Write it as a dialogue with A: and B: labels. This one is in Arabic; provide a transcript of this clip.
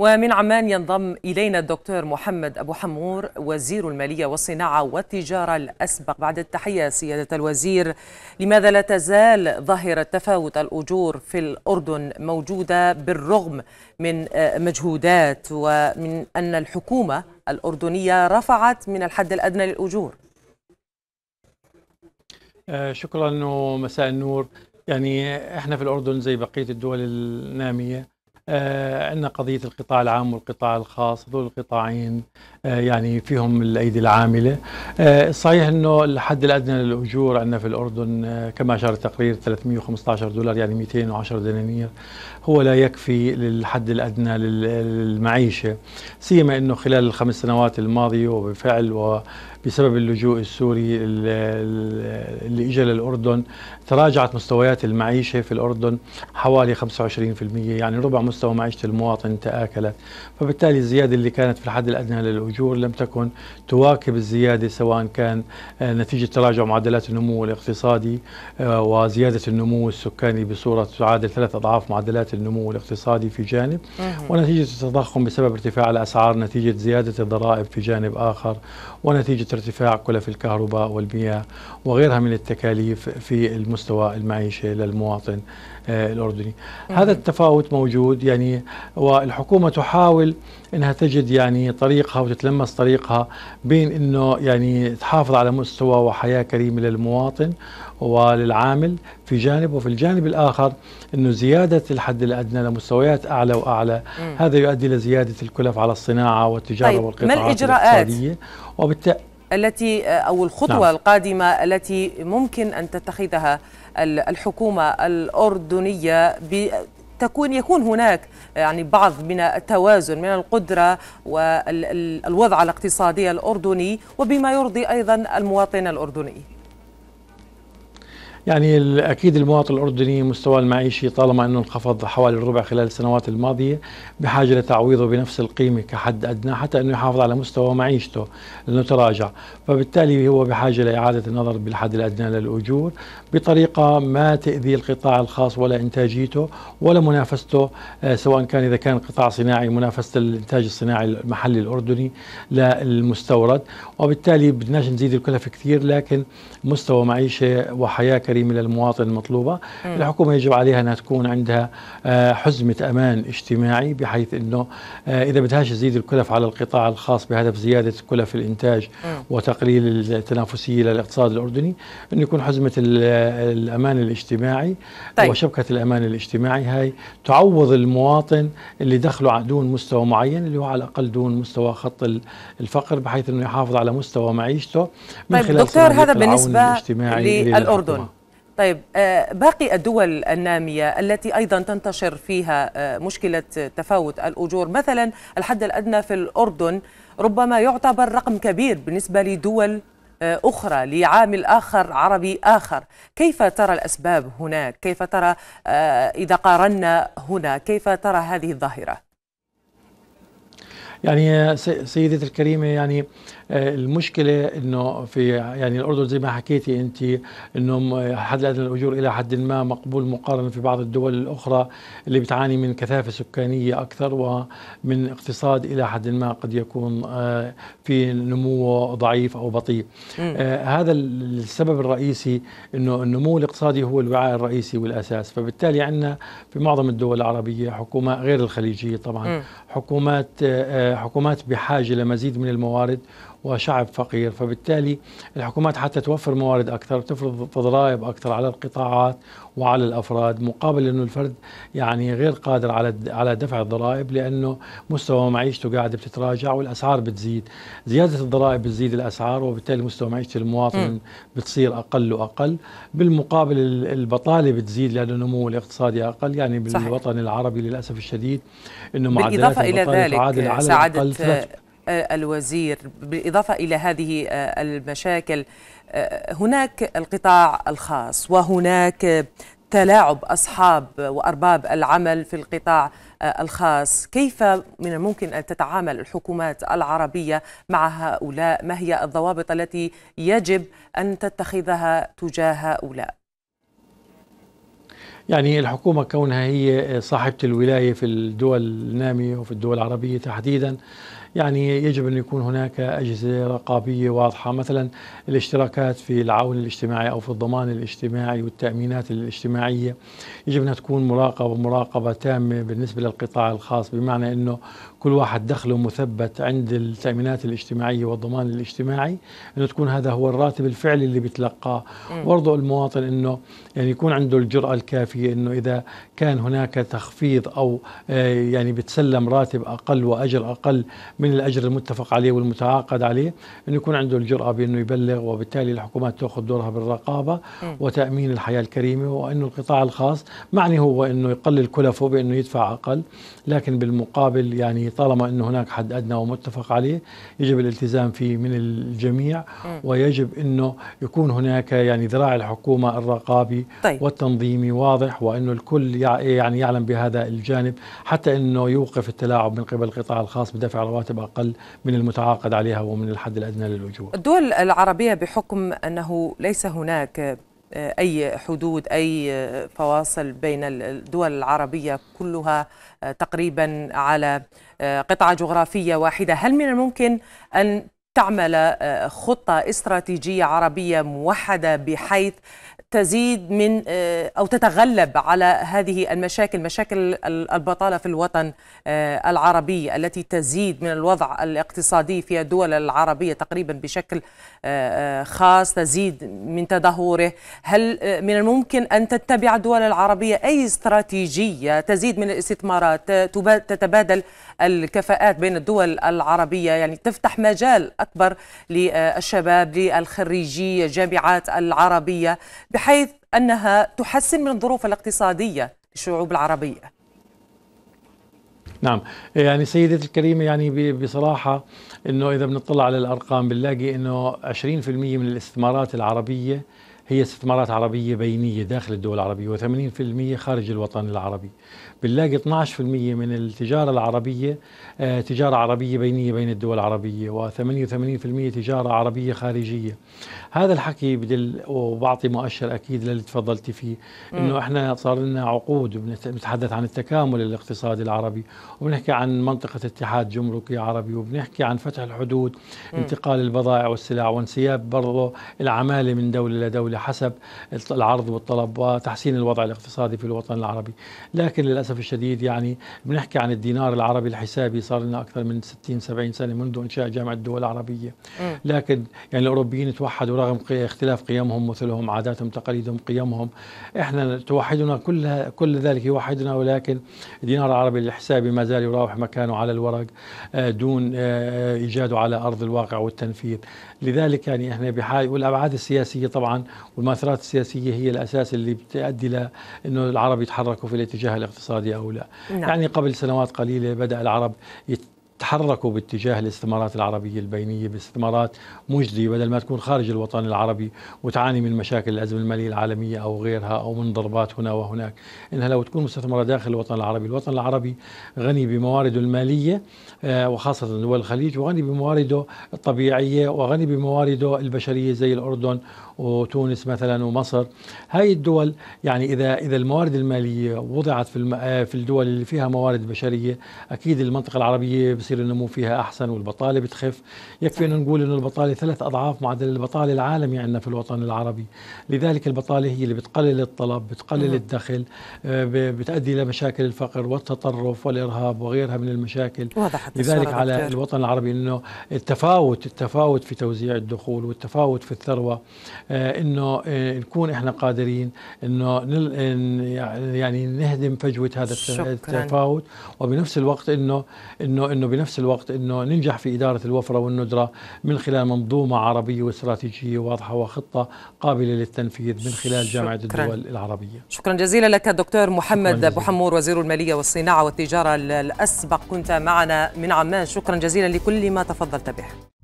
A: ومن عمان ينضم إلينا الدكتور محمد أبو حمور وزير المالية والصناعة والتجارة الأسبق بعد التحية سيادة الوزير لماذا لا تزال ظاهرة تفاوت الأجور في الأردن موجودة بالرغم من آه، مجهودات ومن أن الحكومة الأردنية رفعت من الحد الأدنى للأجور
B: آه، شكرا ومساء النور يعني احنا في الأردن زي بقية الدول النامية آه، عندنا قضيه القطاع العام والقطاع الخاص هذول القطاعين آه، يعني فيهم الايدي العامله آه، صحيح انه الحد الادنى للاجور عندنا في الاردن كما اشار التقرير 315 دولار يعني 210 دنانير هو لا يكفي للحد الادنى للمعيشه سيما انه خلال الخمس سنوات الماضيه وبفعل و بسبب اللجوء السوري اللي اجى للاردن تراجعت مستويات المعيشه في الاردن حوالي 25% يعني ربع مستوى معيشه المواطن تاكلت فبالتالي الزياده اللي كانت في الحد الادنى للاجور لم تكن تواكب الزياده سواء كان آه، نتيجه تراجع معدلات النمو الاقتصادي آه، وزياده النمو السكاني بصوره تعادل ثلاث اضعاف معدلات النمو الاقتصادي في جانب ونتيجه التضخم بسبب ارتفاع الاسعار نتيجه زياده الضرائب في جانب اخر ونتيجه ارتفاع كلف الكهرباء والمياه وغيرها من التكاليف في المستوى المعيشي للمواطن آه، الأردني هذا التفاوت موجود يعني والحكومة تحاول أنها تجد يعني طريقها وتتلمس طريقها بين أنه يعني تحافظ على مستوى وحياة كريمة للمواطن وللعامل في جانب وفي الجانب الآخر أنه زيادة الحد الأدنى لمستويات أعلى وأعلى مم. هذا يؤدي لزيادة الكلف على الصناعة والتجارة طيب. والقطاعات الاقتصادية وبالتالي
A: التي أو الخطوة نعم. القادمة التي ممكن أن تتخذها الحكومة الأردنية تكون يكون هناك يعني بعض من التوازن من القدره والوضع الاقتصادي الاردني وبما يرضي ايضا المواطن الاردني
B: يعني اكيد المواطن الاردني مستواه المعيشي طالما انه انخفض حوالي الربع خلال السنوات الماضيه بحاجه لتعويضه بنفس القيمه كحد ادنى حتى انه يحافظ على مستوى معيشته لانه تراجع، فبالتالي هو بحاجه لاعاده النظر بالحد الادنى للاجور بطريقه ما تؤذي القطاع الخاص ولا انتاجيته ولا منافسته آه، سواء كان اذا كان قطاع صناعي منافسه الانتاج الصناعي المحلي الاردني للمستورد، وبالتالي بدناش نزيد الكلف كثير لكن مستوى معيشه وحياه كريمه الكريمة للمواطن المطلوبة مم. الحكومة يجب عليها أنها تكون عندها آه، حزمة أمان اجتماعي بحيث أنه آه، إذا بدهاش تزيد الكلف على القطاع الخاص بهدف زيادة كلف الإنتاج مم. وتقليل التنافسية للاقتصاد الأردني انه يكون حزمة الأمان الاجتماعي طيب. وشبكة الأمان الاجتماعي هاي تعوض المواطن اللي دخله دون مستوى معين اللي هو على الأقل دون مستوى خط الفقر بحيث أنه يحافظ على مستوى معيشته من طيب خلال دكتور هذا بالنسبة للأردن
A: طيب آه، باقي الدول النامية التي أيضا تنتشر فيها آه، مشكلة تفاوت الأجور مثلا الحد الأدنى في الأردن ربما يعتبر رقم كبير بالنسبة لدول آه، أخرى لعامل آخر عربي آخر كيف ترى الأسباب هناك كيف ترى إذا قارنا هنا كيف ترى هذه الظاهرة
B: يعني سيدتي الكريمة يعني آه، المشكله انه في يعني الاردن زي ما حكيتي انت انه حد ادنى الاجور الى حد ما مقبول مقارنه في بعض الدول الاخرى اللي بتعاني من كثافه سكانيه اكثر ومن اقتصاد الى حد ما قد يكون آه، في نمو ضعيف او بطيء آه، هذا السبب الرئيسي انه النمو الاقتصادي هو الوعاء الرئيسي والاساس فبالتالي عندنا في معظم الدول العربيه حكومه غير الخليجيه طبعا حكومات حكومات بحاجه لمزيد من الموارد وشعب فقير فبالتالي الحكومات حتى توفر موارد أكثر بتفرض ضرائب أكثر على القطاعات وعلى الأفراد مقابل أنه الفرد يعني غير قادر على على دفع الضرائب لأنه مستوى معيشته قاعد بتتراجع والأسعار بتزيد زيادة الضرائب بتزيد الأسعار وبالتالي مستوى معيشة المواطن بتصير أقل وأقل بالمقابل البطالة بتزيد لانه النمو الاقتصادي أقل يعني بالوطن صحيح. العربي للأسف الشديد أنه معدلات بالإضافة إلى ذلك سعادة
A: آه، الوزير بالإضافة إلى هذه آه، المشاكل آه، هناك القطاع الخاص وهناك تلاعب أصحاب وأرباب العمل في القطاع الخاص كيف من الممكن أن تتعامل الحكومات العربية مع هؤلاء ما هي الضوابط التي يجب أن تتخذها تجاه هؤلاء
B: يعني الحكومة كونها هي صاحبة الولاية في الدول النامية وفي الدول العربية تحديدا يعني يجب أن يكون هناك أجهزة رقابية واضحة مثلا الاشتراكات في العون الاجتماعي أو في الضمان الاجتماعي والتأمينات الاجتماعية يجب أنها تكون مراقبة مراقبة تامة بالنسبة للقطاع الخاص بمعنى أنه كل واحد دخله مثبت عند التأمينات الاجتماعية والضمان الاجتماعي أنه تكون هذا هو الراتب الفعلي اللي بتلقاه وبرضه المواطن أنه يعني يكون عنده الجرأة الكافية أنه إذا كان هناك تخفيض أو آه، يعني بتسلم راتب أقل وأجر أقل من الاجر المتفق عليه والمتعاقد عليه انه يكون عنده الجراه بانه يبلغ وبالتالي الحكومات تاخذ دورها بالرقابه وتامين الحياه الكريمه وانه القطاع الخاص معني هو انه يقلل كلفه بانه يدفع اقل لكن بالمقابل يعني طالما انه هناك حد ادنى ومتفق عليه يجب الالتزام فيه من الجميع ويجب انه يكون هناك يعني ذراع الحكومه الرقابي طيب. والتنظيمي واضح وانه الكل يعني يعلم بهذا الجانب حتى انه يوقف التلاعب من قبل القطاع الخاص بدفع رواتب رواتب أقل من المتعاقد عليها ومن الحد الأدنى للأجور
A: الدول العربية بحكم أنه ليس هناك أي حدود أي فواصل بين الدول العربية كلها تقريبا على قطعة جغرافية واحدة هل من الممكن أن تعمل خطة استراتيجية عربية موحدة بحيث تزيد من آه، أو تتغلب على هذه المشاكل مشاكل البطالة في الوطن آه، العربي التي تزيد من الوضع الاقتصادي في الدول العربية تقريبا بشكل آه، خاص تزيد من تدهوره هل من الممكن أن تتبع الدول العربية أي استراتيجية تزيد من الاستثمارات تتبادل الكفاءات بين الدول العربية يعني تفتح مجال أكبر للشباب للخريجي الجامعات العربية بحيث أنها تحسن من الظروف الاقتصادية للشعوب العربية
B: نعم يعني سيدتي الكريمه يعني بصراحه انه اذا بنطلع على الارقام بنلاقي انه 20% من الاستثمارات العربيه هي استثمارات عربيه بينيه داخل الدول العربيه و80% خارج الوطن العربي بنلاقي 12% من التجارة العربية آه، تجارة عربية بينية بين الدول العربية و88% تجارة عربية خارجية هذا الحكي بدل وبعطي مؤشر أكيد للي تفضلتي فيه أنه إحنا صار لنا عقود بنتحدث عن التكامل الاقتصادي العربي وبنحكي عن منطقة اتحاد جمركي عربي وبنحكي عن فتح الحدود انتقال البضائع والسلع وانسياب برضه العمالة من دولة لدولة حسب العرض والطلب وتحسين الوضع الاقتصادي في الوطن العربي لكن للأسف للأسف الشديد يعني بنحكي عن الدينار العربي الحسابي صار لنا أكثر من 60 70 سنة منذ إنشاء جامعة الدول العربية لكن يعني الأوروبيين توحدوا رغم اختلاف قيمهم مثلهم عاداتهم تقاليدهم قيمهم إحنا توحدنا كلها كل ذلك يوحدنا ولكن الدينار العربي الحسابي ما زال يراوح مكانه على الورق آه، دون آه، آه، إيجاده على أرض الواقع والتنفيذ لذلك يعني احنا بحاجه والابعاد السياسيه طبعا والمؤثرات السياسيه هي الاساس اللي بتؤدي لانه العرب يتحركوا في الاتجاه الاقتصادي او لا نعم. يعني قبل سنوات قليله بدا العرب يت تحركوا باتجاه الاستثمارات العربية البينية باستثمارات مجدية بدل ما تكون خارج الوطن العربي وتعاني من مشاكل الأزمة المالية العالمية أو غيرها أو من ضربات هنا وهناك إنها لو تكون مستثمرة داخل الوطن العربي الوطن العربي غني بموارده المالية آه، وخاصة دول الخليج وغني بموارده الطبيعية وغني بموارده البشرية زي الأردن وتونس مثلا ومصر هاي الدول يعني إذا إذا الموارد المالية وضعت في آه، في الدول اللي فيها موارد بشرية أكيد المنطقة العربية بصير النمو فيها احسن والبطاله بتخف يكفي انه نقول انه البطاله ثلاث اضعاف معدل البطاله العالمي عندنا في الوطن العربي لذلك البطاله هي اللي بتقلل الطلب بتقلل نعم. الدخل آه، بتؤدي الى مشاكل الفقر والتطرف والارهاب وغيرها من المشاكل لذلك على دكتور. الوطن العربي انه التفاوت التفاوت في توزيع الدخول والتفاوت في الثروه آه، انه آه، نكون احنا قادرين انه يعني نهدم فجوه هذا التفاوت وبنفس الوقت انه انه انه وبنفس الوقت انه ننجح في اداره الوفره والندره من خلال منظومه عربيه واستراتيجيه واضحه وخطه قابله للتنفيذ من خلال جامعه شكراً. الدول العربيه.
A: شكرا جزيلا لك دكتور محمد ابو حمور وزير الماليه والصناعه والتجاره الاسبق كنت معنا من عمان، شكرا جزيلا لكل ما تفضلت به.